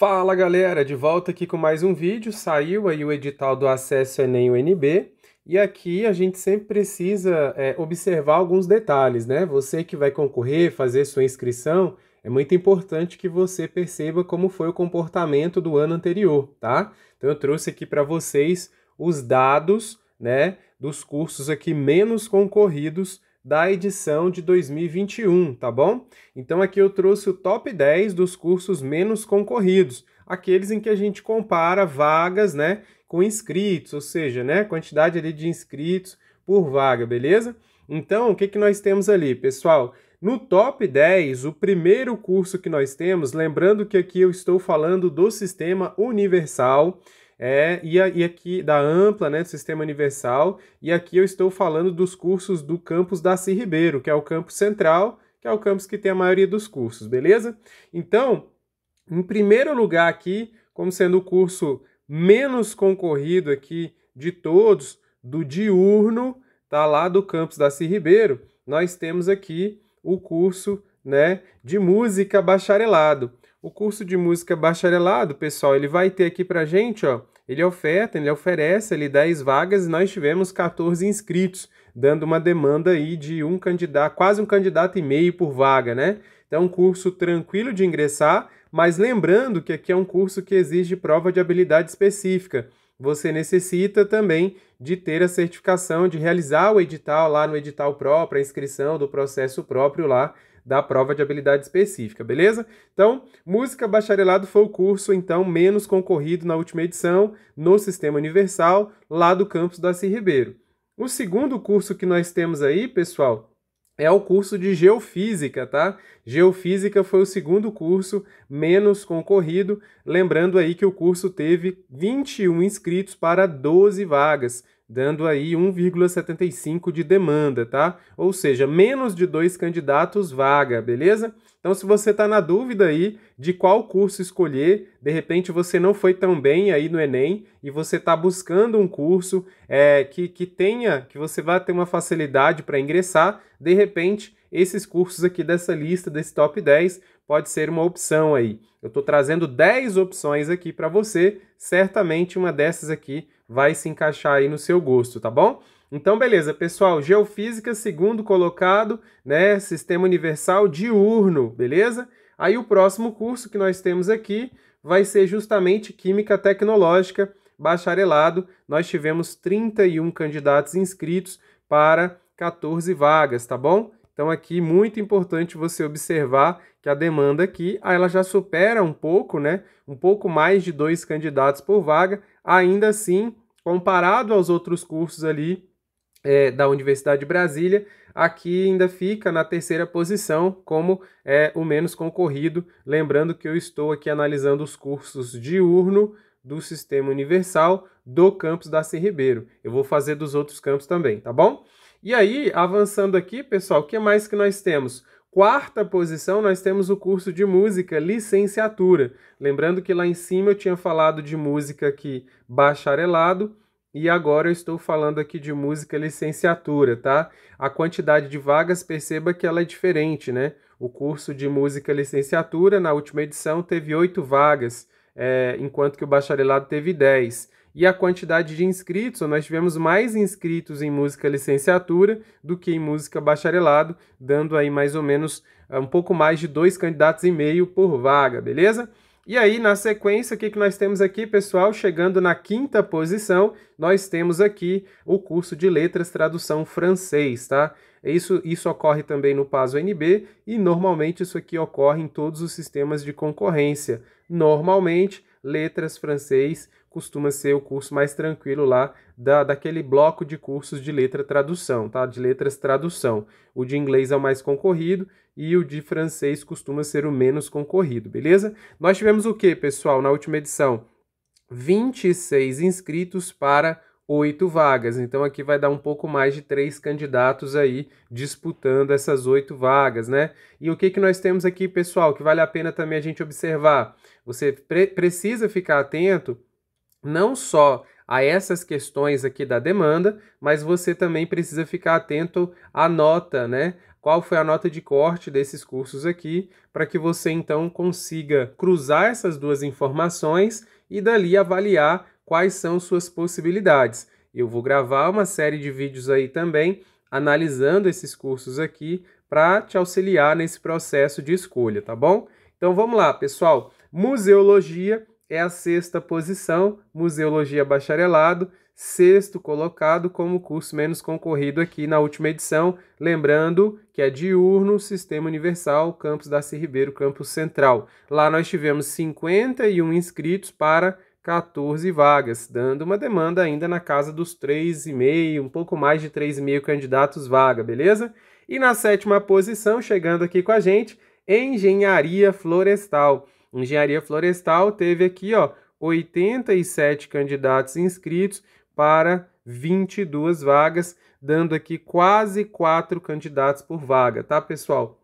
Fala galera, de volta aqui com mais um vídeo. Saiu aí o edital do Acesso Enem UNB e aqui a gente sempre precisa é, observar alguns detalhes, né? Você que vai concorrer, fazer sua inscrição, é muito importante que você perceba como foi o comportamento do ano anterior, tá? Então eu trouxe aqui para vocês os dados, né, dos cursos aqui menos concorridos da edição de 2021, tá bom? Então aqui eu trouxe o top 10 dos cursos menos concorridos, aqueles em que a gente compara vagas, né, com inscritos, ou seja, né, quantidade ali de inscritos por vaga, beleza? Então, o que que nós temos ali, pessoal? No top 10, o primeiro curso que nós temos, lembrando que aqui eu estou falando do sistema universal, é, e, a, e aqui da Ampla, né, do Sistema Universal, e aqui eu estou falando dos cursos do campus Daci Ribeiro, que é o campus central, que é o campus que tem a maioria dos cursos, beleza? Então, em primeiro lugar aqui, como sendo o curso menos concorrido aqui de todos, do diurno, tá lá do campus Daci Ribeiro, nós temos aqui o curso, né, de música bacharelado. O curso de música bacharelado, pessoal, ele vai ter aqui pra gente, ó, ele oferta, ele oferece ali 10 vagas e nós tivemos 14 inscritos, dando uma demanda aí de um candidato, quase um candidato e meio por vaga, né? Então, é um curso tranquilo de ingressar, mas lembrando que aqui é um curso que exige prova de habilidade específica. Você necessita também de ter a certificação de realizar o edital lá no edital próprio, a inscrição do processo próprio lá da prova de habilidade específica, beleza? Então, música bacharelado foi o curso então menos concorrido na última edição no Sistema Universal, lá do campus da C Ribeiro. O segundo curso que nós temos aí, pessoal, é o curso de Geofísica, tá? Geofísica foi o segundo curso menos concorrido, lembrando aí que o curso teve 21 inscritos para 12 vagas dando aí 1,75 de demanda, tá? Ou seja, menos de dois candidatos vaga, beleza? Então, se você está na dúvida aí de qual curso escolher, de repente você não foi tão bem aí no Enem e você está buscando um curso é, que, que tenha, que você vá ter uma facilidade para ingressar, de repente esses cursos aqui dessa lista, desse top 10, pode ser uma opção aí. Eu estou trazendo 10 opções aqui para você, certamente uma dessas aqui vai se encaixar aí no seu gosto, tá bom? Então, beleza, pessoal, Geofísica, segundo colocado, né, Sistema Universal Diurno, beleza? Aí o próximo curso que nós temos aqui vai ser justamente Química Tecnológica, bacharelado. Nós tivemos 31 candidatos inscritos para 14 vagas, tá bom? Então aqui muito importante você observar que a demanda aqui, ah, ela já supera um pouco, né? Um pouco mais de dois candidatos por vaga. Ainda assim, comparado aos outros cursos ali é, da Universidade de Brasília, aqui ainda fica na terceira posição como é, o menos concorrido. Lembrando que eu estou aqui analisando os cursos diurno do Sistema Universal do campus da C. Ribeiro. Eu vou fazer dos outros campos também, tá bom? E aí, avançando aqui, pessoal, o que mais que nós temos? Quarta posição, nós temos o curso de música, licenciatura. Lembrando que lá em cima eu tinha falado de música aqui, bacharelado, e agora eu estou falando aqui de música licenciatura, tá? A quantidade de vagas, perceba que ela é diferente, né? O curso de música licenciatura, na última edição, teve oito vagas, é, enquanto que o bacharelado teve dez e a quantidade de inscritos, nós tivemos mais inscritos em música licenciatura do que em música bacharelado, dando aí mais ou menos ah, um pouco mais de dois candidatos e meio por vaga, beleza? E aí, na sequência, o que, que nós temos aqui, pessoal? Chegando na quinta posição, nós temos aqui o curso de Letras Tradução Francês, tá? Isso, isso ocorre também no PASO NB e normalmente isso aqui ocorre em todos os sistemas de concorrência. Normalmente, letras francês costuma ser o curso mais tranquilo lá da, daquele bloco de cursos de letra tradução, tá? De letras tradução. O de inglês é o mais concorrido e o de francês costuma ser o menos concorrido, beleza? Nós tivemos o que, pessoal, na última edição? 26 inscritos para oito vagas. Então aqui vai dar um pouco mais de três candidatos aí disputando essas oito vagas, né? E o que, que nós temos aqui, pessoal, que vale a pena também a gente observar? Você pre precisa ficar atento não só a essas questões aqui da demanda, mas você também precisa ficar atento à nota, né? Qual foi a nota de corte desses cursos aqui, para que você então consiga cruzar essas duas informações e dali avaliar quais são suas possibilidades. Eu vou gravar uma série de vídeos aí também analisando esses cursos aqui para te auxiliar nesse processo de escolha, tá bom? Então vamos lá, pessoal. Museologia é a sexta posição, Museologia Bacharelado, sexto colocado como curso menos concorrido aqui na última edição. Lembrando que é diurno, Sistema Universal, Campus da Ribeiro, Campus Central. Lá nós tivemos 51 inscritos para 14 vagas, dando uma demanda ainda na casa dos 3,5, um pouco mais de 3,5 candidatos vaga, beleza? E na sétima posição, chegando aqui com a gente, Engenharia Florestal. Engenharia Florestal teve aqui, ó, 87 candidatos inscritos para 22 vagas, dando aqui quase 4 candidatos por vaga, tá, pessoal?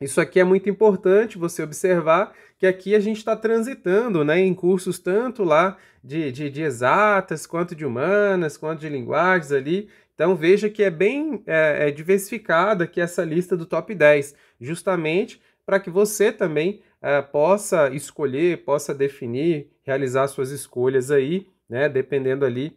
Isso aqui é muito importante você observar que aqui a gente está transitando né, em cursos tanto lá de, de, de, exatas, quanto de humanas, quanto de linguagens ali. Então veja que é bem é, é diversificada aqui essa lista do top 10, justamente para que você também uh, possa escolher, possa definir, realizar suas escolhas aí, né? Dependendo ali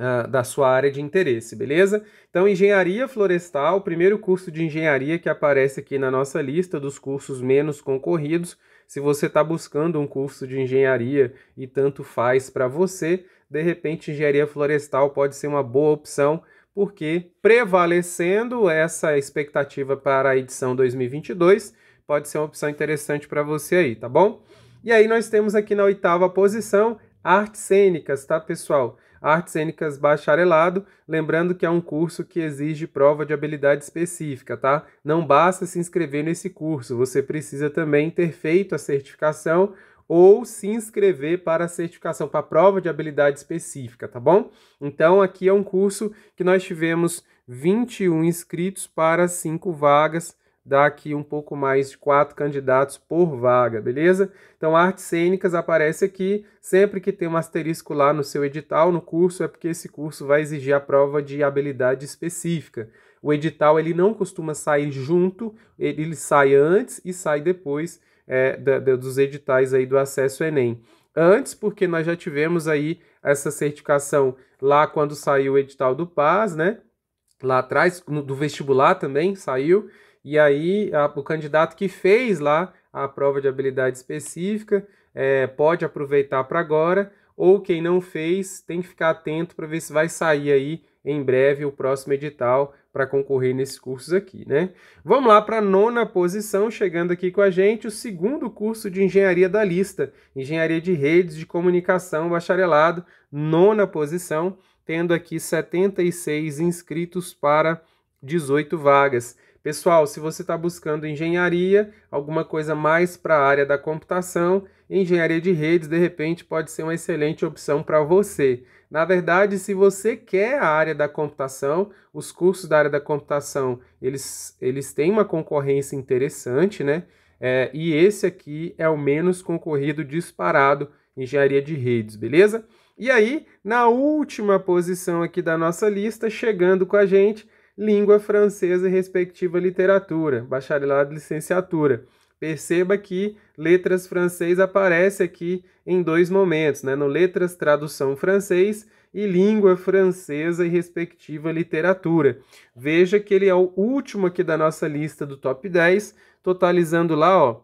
Uh, da sua área de interesse, beleza? Então, engenharia florestal, o primeiro curso de engenharia que aparece aqui na nossa lista dos cursos menos concorridos. Se você está buscando um curso de engenharia e tanto faz para você, de repente, engenharia florestal pode ser uma boa opção, porque prevalecendo essa expectativa para a edição 2022 pode ser uma opção interessante para você aí, tá bom? E aí nós temos aqui na oitava posição artes cênicas, tá, pessoal? Artes cênicas bacharelado, lembrando que é um curso que exige prova de habilidade específica, tá? Não basta se inscrever nesse curso, você precisa também ter feito a certificação ou se inscrever para a certificação, para a prova de habilidade específica, tá bom? Então, aqui é um curso que nós tivemos 21 inscritos para 5 vagas dá aqui um pouco mais de quatro candidatos por vaga, beleza? Então, artes cênicas aparece aqui. Sempre que tem um asterisco lá no seu edital, no curso, é porque esse curso vai exigir a prova de habilidade específica. O edital ele não costuma sair junto, ele sai antes e sai depois é, da, da, dos editais aí do acesso Enem. Antes, porque nós já tivemos aí essa certificação lá quando saiu o edital do Paz, né? Lá atrás, no, do vestibular também saiu. E aí a, o candidato que fez lá a prova de habilidade específica é, pode aproveitar para agora, ou quem não fez tem que ficar atento para ver se vai sair aí em breve o próximo edital para concorrer nesses cursos aqui, né? Vamos lá para a nona posição, chegando aqui com a gente, o segundo curso de engenharia da lista, engenharia de redes de comunicação, bacharelado, nona posição, tendo aqui 76 inscritos para 18 vagas. Pessoal, se você está buscando engenharia, alguma coisa mais para a área da computação, engenharia de redes, de repente, pode ser uma excelente opção para você. Na verdade, se você quer a área da computação, os cursos da área da computação, eles, eles têm uma concorrência interessante, né? É, e esse aqui é o menos concorrido disparado, engenharia de redes, beleza? E aí, na última posição aqui da nossa lista, chegando com a gente, língua francesa e respectiva literatura, bacharelado e licenciatura. Perceba que letras francês aparece aqui em dois momentos, né? no letras tradução francês e língua francesa e respectiva literatura. Veja que ele é o último aqui da nossa lista do top 10, totalizando lá, ó,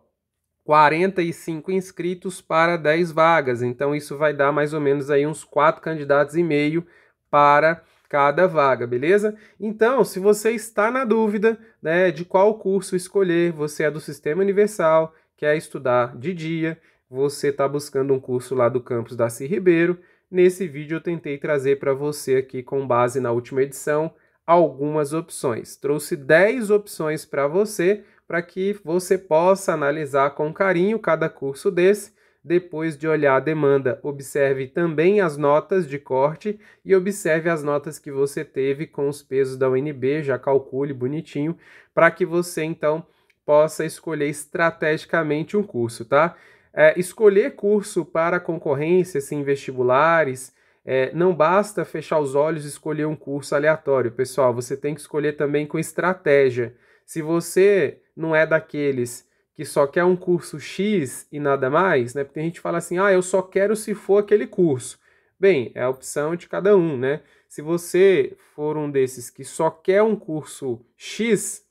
45 inscritos para 10 vagas. Então isso vai dar mais ou menos aí uns 4 candidatos e meio para cada vaga, beleza? Então, se você está na dúvida né, de qual curso escolher, você é do Sistema Universal, quer estudar de dia, você está buscando um curso lá do campus da Ci Ribeiro, nesse vídeo eu tentei trazer para você aqui, com base na última edição, algumas opções. Trouxe 10 opções para você, para que você possa analisar com carinho cada curso desse, depois de olhar a demanda, observe também as notas de corte e observe as notas que você teve com os pesos da UNB, já calcule bonitinho, para que você então possa escolher estrategicamente um curso, tá? É, escolher curso para concorrência, em assim, vestibulares, é, não basta fechar os olhos e escolher um curso aleatório, pessoal, você tem que escolher também com estratégia. Se você não é daqueles que só quer um curso X e nada mais, né? Porque tem gente que fala assim, ah, eu só quero se for aquele curso. Bem, é a opção de cada um, né? Se você for um desses que só quer um curso X,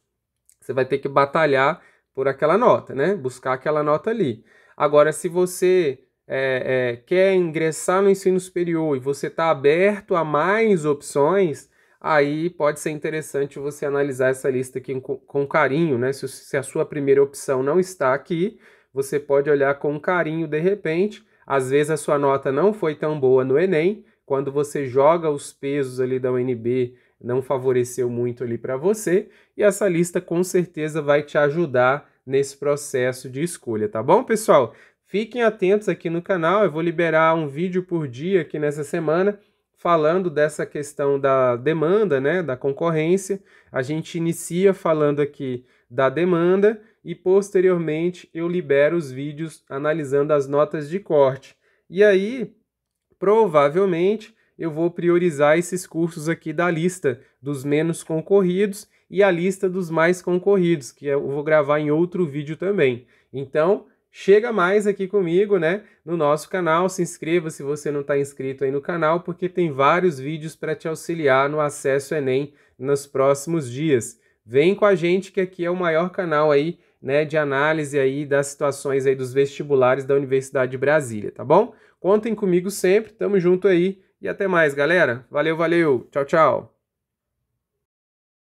você vai ter que batalhar por aquela nota, né? Buscar aquela nota ali. Agora, se você é, é, quer ingressar no ensino superior e você está aberto a mais opções, aí pode ser interessante você analisar essa lista aqui com, carinho, né? Se, se a sua primeira opção não está aqui, você pode olhar com carinho de repente. Às vezes a sua nota não foi tão boa no Enem, quando você joga os pesos ali da UNB, não favoreceu muito ali para você, e essa lista com certeza vai te ajudar nesse processo de escolha, tá bom, pessoal? Fiquem atentos aqui no canal, eu vou liberar um vídeo por dia aqui nessa semana falando dessa questão da demanda, né, da concorrência. A gente inicia falando aqui da demanda e posteriormente eu libero os vídeos analisando as notas de corte. E aí, provavelmente, eu vou priorizar esses cursos aqui da lista dos menos concorridos e a lista dos mais concorridos, que eu vou gravar em outro vídeo também. Então, chega mais aqui comigo, né? No nosso canal, se inscreva se você não está inscrito aí no canal, porque tem vários vídeos para te auxiliar no acesso Enem nos próximos dias. Vem com a gente que aqui é o maior canal aí, né, de análise aí das situações aí dos vestibulares da Universidade de Brasília, tá bom? Contem comigo sempre, tamo junto aí e até mais, galera. Valeu, valeu. Tchau, tchau.